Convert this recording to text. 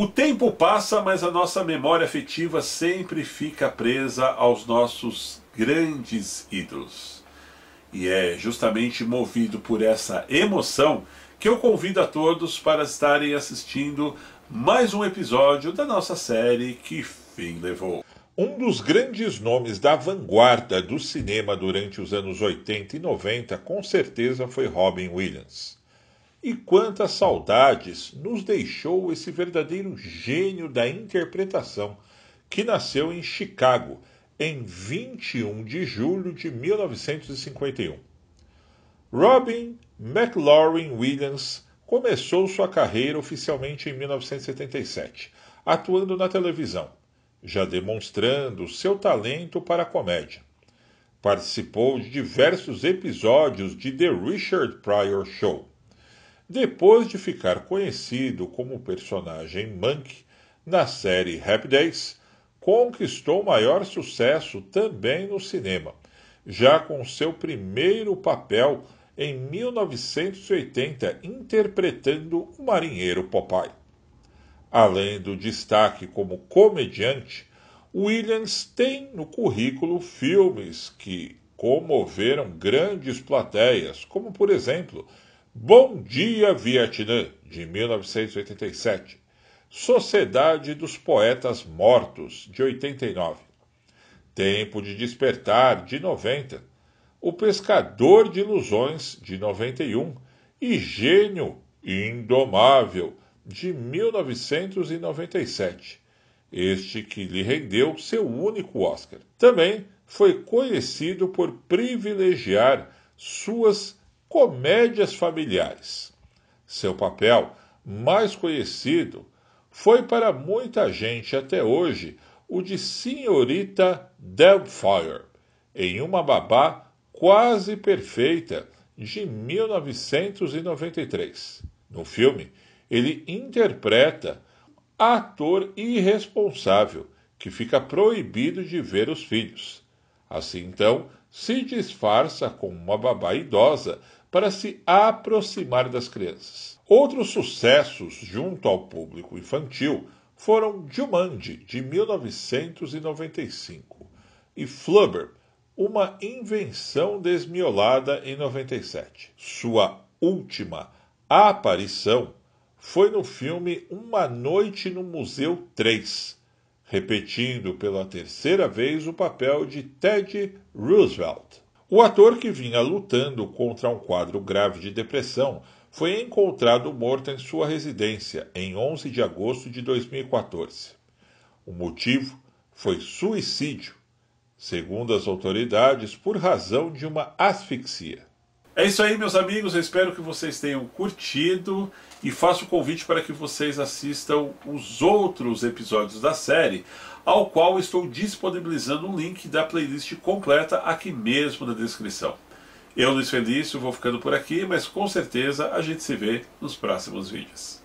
O tempo passa, mas a nossa memória afetiva sempre fica presa aos nossos grandes ídolos. E é justamente movido por essa emoção que eu convido a todos para estarem assistindo mais um episódio da nossa série Que Fim Levou. Um dos grandes nomes da vanguarda do cinema durante os anos 80 e 90 com certeza foi Robin Williams. E quantas saudades nos deixou esse verdadeiro gênio da interpretação, que nasceu em Chicago em 21 de julho de 1951. Robin McLaurin Williams começou sua carreira oficialmente em 1977, atuando na televisão, já demonstrando seu talento para a comédia. Participou de diversos episódios de The Richard Pryor Show depois de ficar conhecido como personagem Monk na série Happy Days, conquistou maior sucesso também no cinema, já com seu primeiro papel em 1980, interpretando o marinheiro Popeye. Além do destaque como comediante, Williams tem no currículo filmes que comoveram grandes plateias, como por exemplo Bom Dia Vietnã, de 1987. Sociedade dos Poetas Mortos, de 89. Tempo de Despertar, de 90. O Pescador de Ilusões, de 91. E Gênio Indomável, de 1997. Este que lhe rendeu seu único Oscar. Também foi conhecido por privilegiar suas comédias familiares. Seu papel mais conhecido foi para muita gente até hoje o de Senhorita Delphire, em Uma Babá Quase Perfeita, de 1993. No filme, ele interpreta ator irresponsável que fica proibido de ver os filhos. Assim, então, se disfarça como uma babá idosa para se aproximar das crianças. Outros sucessos junto ao público infantil foram Jumanji, de 1995, e Flubber, uma invenção desmiolada em 97. Sua última aparição foi no filme Uma Noite no Museu 3, repetindo pela terceira vez o papel de Ted Roosevelt. O ator que vinha lutando contra um quadro grave de depressão foi encontrado morto em sua residência em 11 de agosto de 2014. O motivo foi suicídio, segundo as autoridades, por razão de uma asfixia. É isso aí, meus amigos. Eu espero que vocês tenham curtido e faço o convite para que vocês assistam os outros episódios da série, ao qual estou disponibilizando um link da playlist completa aqui mesmo na descrição. Eu, Luiz Felício, vou ficando por aqui, mas com certeza a gente se vê nos próximos vídeos.